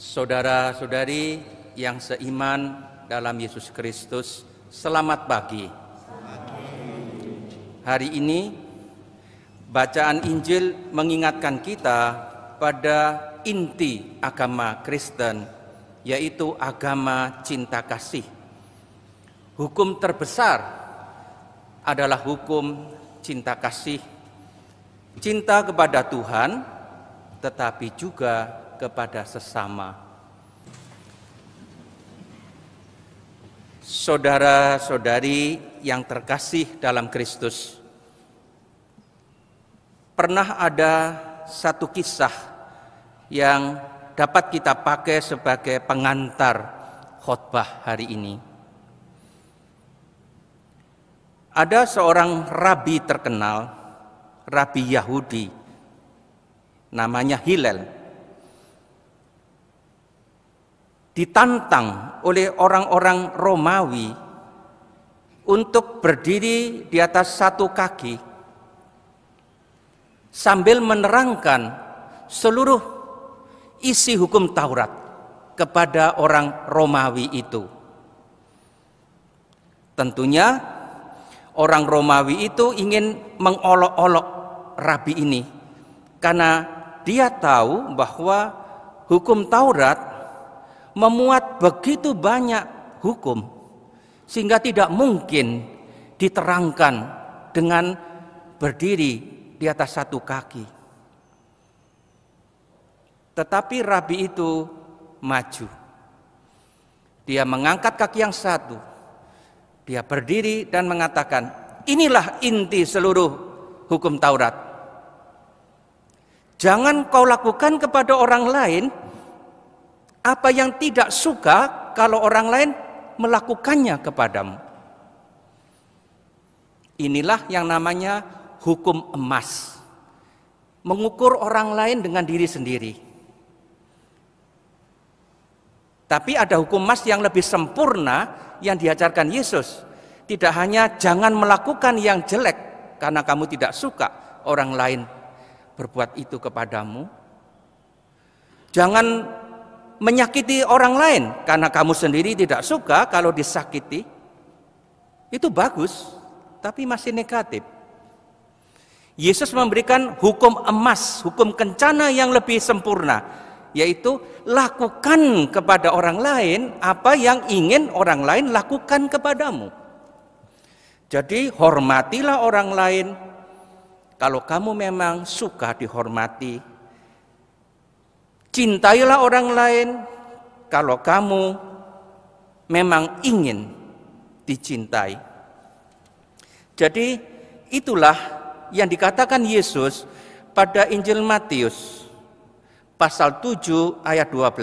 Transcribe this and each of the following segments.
Saudara-saudari yang seiman dalam Yesus Kristus, selamat pagi. Hari ini bacaan Injil mengingatkan kita pada inti agama Kristen, yaitu agama cinta kasih. Hukum terbesar adalah hukum cinta kasih. Cinta kepada Tuhan tetapi juga kepada sesama. Saudara-saudari yang terkasih dalam Kristus, pernah ada satu kisah yang dapat kita pakai sebagai pengantar khotbah hari ini. Ada seorang rabi terkenal, rabi Yahudi namanya Hilal ditantang oleh orang-orang Romawi untuk berdiri di atas satu kaki sambil menerangkan seluruh isi hukum Taurat kepada orang Romawi itu. Tentunya orang Romawi itu ingin mengolok-olok rabi ini karena dia tahu bahwa hukum Taurat memuat begitu banyak hukum sehingga tidak mungkin diterangkan dengan berdiri di atas satu kaki. Tetapi rabi itu maju. Dia mengangkat kaki yang satu. Dia berdiri dan mengatakan, "Inilah inti seluruh hukum Taurat." Jangan kau lakukan kepada orang lain apa yang tidak suka kalau orang lain melakukannya kepadamu. Inilah yang namanya hukum emas. Mengukur orang lain dengan diri sendiri. Tapi ada hukum emas yang lebih sempurna yang diajarkan Yesus. Tidak hanya jangan melakukan yang jelek karena kamu tidak suka orang lain berbuat itu kepadamu. Jangan menyakiti orang lain karena kamu sendiri tidak suka kalau disakiti. Itu bagus, tapi masih negatif. Yesus memberikan hukum emas, hukum kencana yang lebih sempurna, yaitu lakukan kepada orang lain apa yang ingin orang lain lakukan kepadamu. Jadi hormatilah orang lain, kalau kamu memang suka dihormati, cintailah orang lain. Kalau kamu memang ingin dicintai, jadi itulah yang dikatakan Yesus pada Injil Matius pasal 7 ayat 12.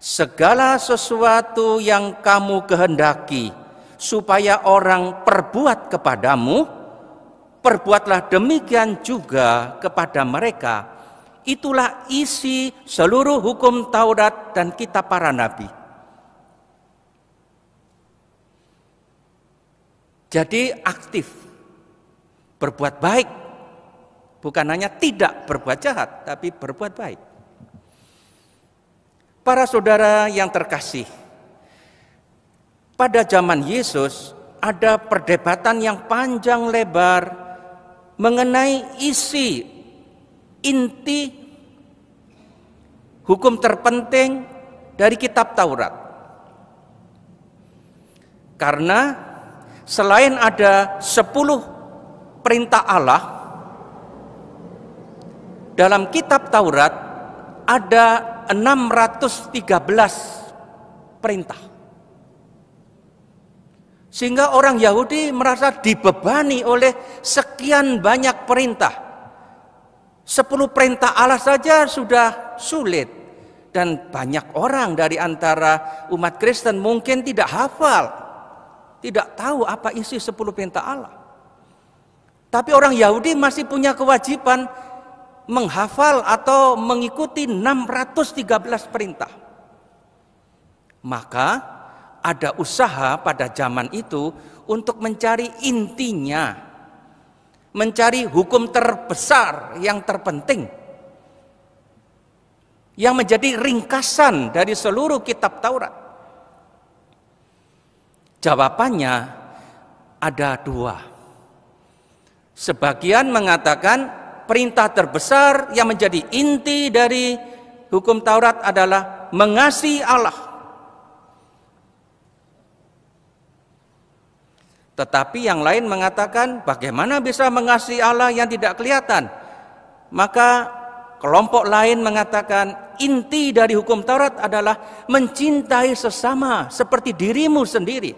Segala sesuatu yang kamu kehendaki supaya orang perbuat kepadamu, perbuatlah demikian juga kepada mereka. Itulah isi seluruh hukum Taurat dan kitab para nabi. Jadi aktif, berbuat baik, bukan hanya tidak berbuat jahat, tapi berbuat baik. Para saudara yang terkasih, pada zaman Yesus ada perdebatan yang panjang lebar mengenai isi inti hukum terpenting dari kitab Taurat. Karena selain ada 10 perintah Allah dalam kitab Taurat ada 613 perintah. Sehingga orang Yahudi merasa dibebani oleh sekian banyak perintah. Sepuluh perintah Allah saja sudah sulit. Dan banyak orang dari antara umat Kristen mungkin tidak hafal. Tidak tahu apa isi sepuluh perintah Allah. Tapi orang Yahudi masih punya kewajiban menghafal atau mengikuti 613 perintah. Maka ada usaha pada zaman itu untuk mencari intinya, mencari hukum terbesar yang terpenting, yang menjadi ringkasan dari seluruh kitab Taurat. Jawabannya ada dua. Sebagian mengatakan perintah terbesar yang menjadi inti dari hukum Taurat adalah mengasihi Allah Tetapi yang lain mengatakan, bagaimana bisa mengasihi Allah yang tidak kelihatan? Maka kelompok lain mengatakan, inti dari hukum Taurat adalah mencintai sesama seperti dirimu sendiri.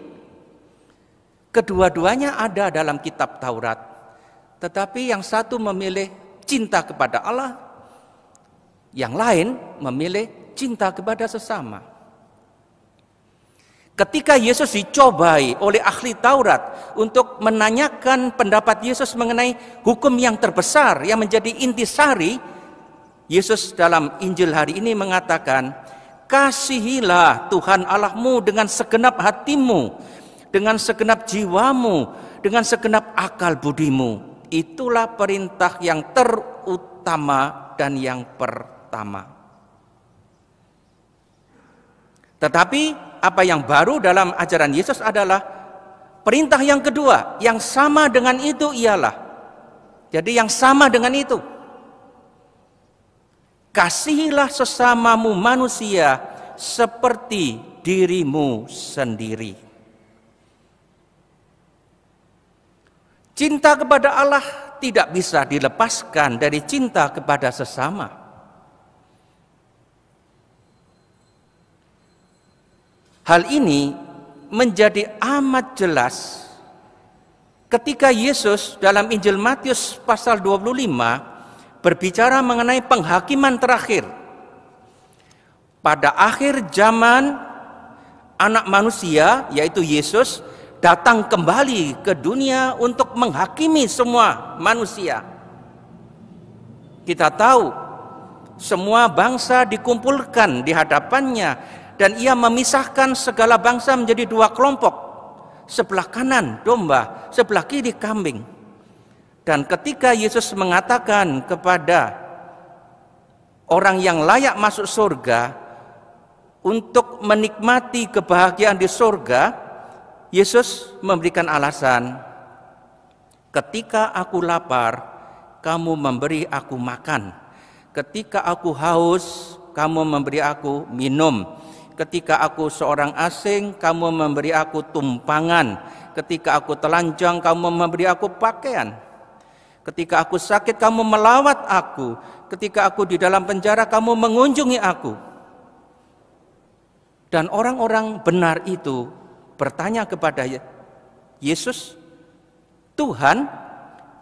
Kedua-duanya ada dalam kitab Taurat. Tetapi yang satu memilih cinta kepada Allah, yang lain memilih cinta kepada sesama. Ketika Yesus dicobai oleh ahli Taurat untuk menanyakan pendapat Yesus mengenai hukum yang terbesar yang menjadi intisari, Yesus dalam Injil hari ini mengatakan, "Kasihilah Tuhan Allahmu dengan segenap hatimu, dengan segenap jiwamu, dengan segenap akal budimu." Itulah perintah yang terutama dan yang pertama. Tetapi apa yang baru dalam ajaran Yesus adalah perintah yang kedua, yang sama dengan itu ialah. Jadi yang sama dengan itu. Kasihilah sesamamu manusia seperti dirimu sendiri. Cinta kepada Allah tidak bisa dilepaskan dari cinta kepada sesama. Hal ini menjadi amat jelas ketika Yesus dalam Injil Matius pasal 25 berbicara mengenai penghakiman terakhir. Pada akhir zaman anak manusia yaitu Yesus datang kembali ke dunia untuk menghakimi semua manusia. Kita tahu semua bangsa dikumpulkan di hadapannya dan ia memisahkan segala bangsa menjadi dua kelompok. Sebelah kanan domba, sebelah kiri kambing. Dan ketika Yesus mengatakan kepada orang yang layak masuk surga untuk menikmati kebahagiaan di surga, Yesus memberikan alasan, "Ketika aku lapar, kamu memberi aku makan. Ketika aku haus, kamu memberi aku minum." Ketika aku seorang asing, kamu memberi aku tumpangan. Ketika aku telanjang, kamu memberi aku pakaian. Ketika aku sakit, kamu melawat aku. Ketika aku di dalam penjara, kamu mengunjungi aku. Dan orang-orang benar itu bertanya kepada Yesus, "Tuhan,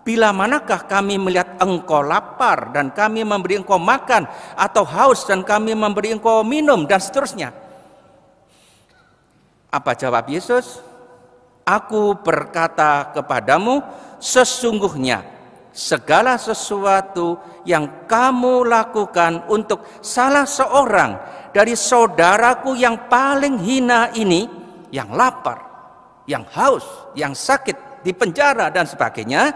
bila manakah kami melihat engkau lapar dan kami memberi engkau makan atau haus dan kami memberi engkau minum dan seterusnya?" Apa jawab Yesus? Aku berkata kepadamu, sesungguhnya segala sesuatu yang kamu lakukan untuk salah seorang dari saudaraku yang paling hina ini, yang lapar, yang haus, yang sakit, di penjara dan sebagainya,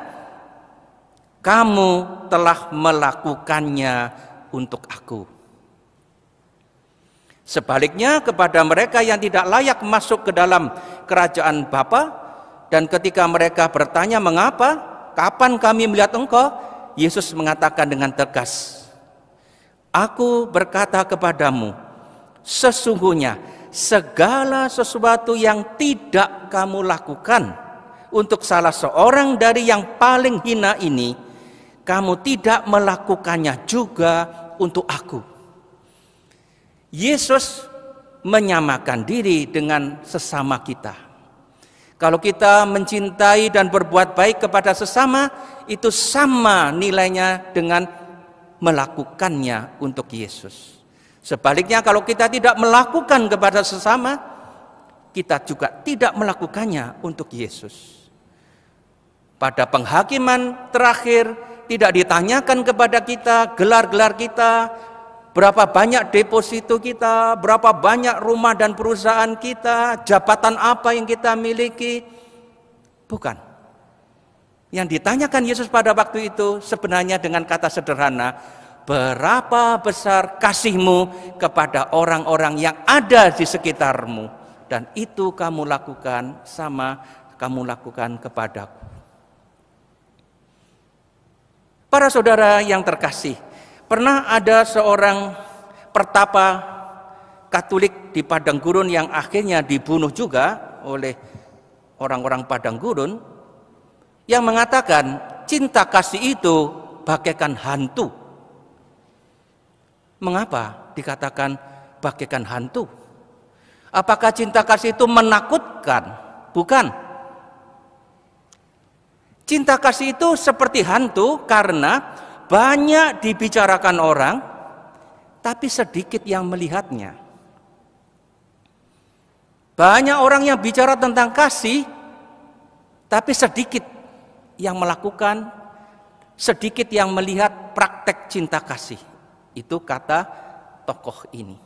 kamu telah melakukannya untuk aku. Sebaliknya kepada mereka yang tidak layak masuk ke dalam kerajaan Bapa dan ketika mereka bertanya mengapa, kapan kami melihat engkau? Yesus mengatakan dengan tegas, Aku berkata kepadamu, sesungguhnya segala sesuatu yang tidak kamu lakukan untuk salah seorang dari yang paling hina ini, kamu tidak melakukannya juga untuk aku. Yesus menyamakan diri dengan sesama kita. Kalau kita mencintai dan berbuat baik kepada sesama, itu sama nilainya dengan melakukannya untuk Yesus. Sebaliknya, kalau kita tidak melakukan kepada sesama, kita juga tidak melakukannya untuk Yesus. Pada penghakiman terakhir, tidak ditanyakan kepada kita gelar-gelar kita, Berapa banyak deposito kita, berapa banyak rumah dan perusahaan kita, jabatan apa yang kita miliki? Bukan. Yang ditanyakan Yesus pada waktu itu sebenarnya dengan kata sederhana, berapa besar kasihmu kepada orang-orang yang ada di sekitarmu dan itu kamu lakukan sama kamu lakukan kepadaku. Para saudara yang terkasih, Pernah ada seorang pertapa Katolik di padang gurun yang akhirnya dibunuh juga oleh orang-orang padang gurun yang mengatakan cinta kasih itu bagaikan hantu. Mengapa dikatakan bagaikan hantu? Apakah cinta kasih itu menakutkan? Bukan. Cinta kasih itu seperti hantu karena banyak dibicarakan orang, tapi sedikit yang melihatnya. Banyak orang yang bicara tentang kasih, tapi sedikit yang melakukan, sedikit yang melihat praktek cinta kasih. Itu kata tokoh ini.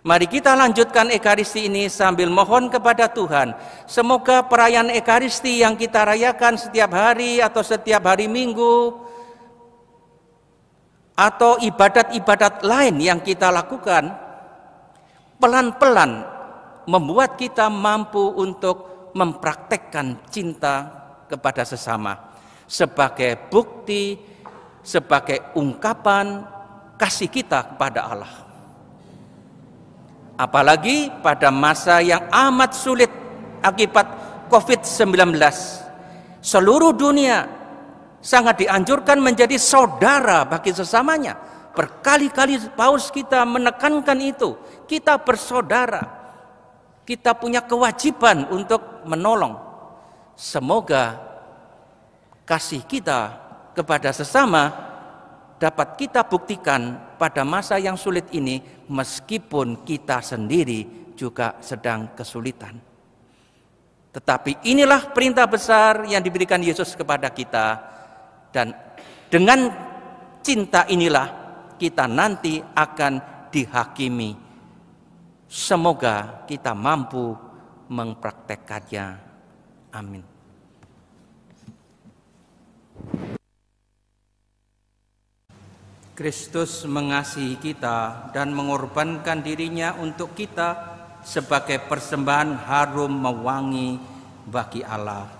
Mari kita lanjutkan Ekaristi ini sambil mohon kepada Tuhan. Semoga perayaan Ekaristi yang kita rayakan setiap hari atau setiap hari Minggu, atau ibadat-ibadat lain yang kita lakukan pelan-pelan membuat kita mampu untuk mempraktekkan cinta kepada sesama sebagai bukti sebagai ungkapan kasih kita kepada Allah apalagi pada masa yang amat sulit akibat Covid-19 seluruh dunia sangat dianjurkan menjadi saudara bagi sesamanya. Berkali-kali Paus kita menekankan itu. Kita bersaudara. Kita punya kewajiban untuk menolong. Semoga kasih kita kepada sesama dapat kita buktikan pada masa yang sulit ini meskipun kita sendiri juga sedang kesulitan. Tetapi inilah perintah besar yang diberikan Yesus kepada kita dan dengan cinta inilah kita nanti akan dihakimi. Semoga kita mampu mempraktekkannya. Amin. Kristus mengasihi kita dan mengorbankan dirinya untuk kita sebagai persembahan harum mewangi bagi Allah.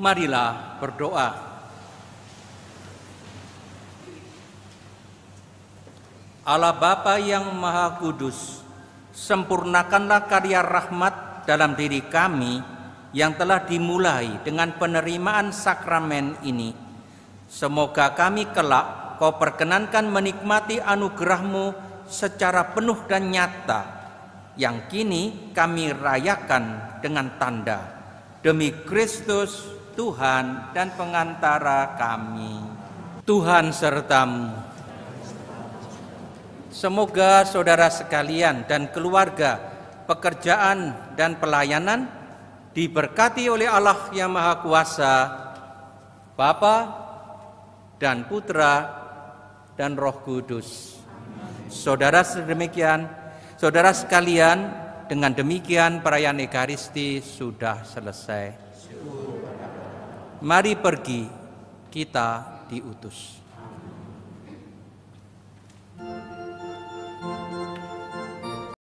Marilah berdoa. Allah Bapa yang Maha Kudus, sempurnakanlah karya rahmat dalam diri kami yang telah dimulai dengan penerimaan sakramen ini. Semoga kami kelak kau perkenankan menikmati anugerahmu secara penuh dan nyata yang kini kami rayakan dengan tanda. Demi Kristus Tuhan dan pengantara kami. Tuhan sertamu. Semoga saudara sekalian dan keluarga, pekerjaan dan pelayanan diberkati oleh Allah yang Maha Kuasa, Bapa dan Putra dan Roh Kudus. Saudara sedemikian, saudara sekalian, dengan demikian perayaan Ekaristi sudah selesai mari pergi, kita diutus.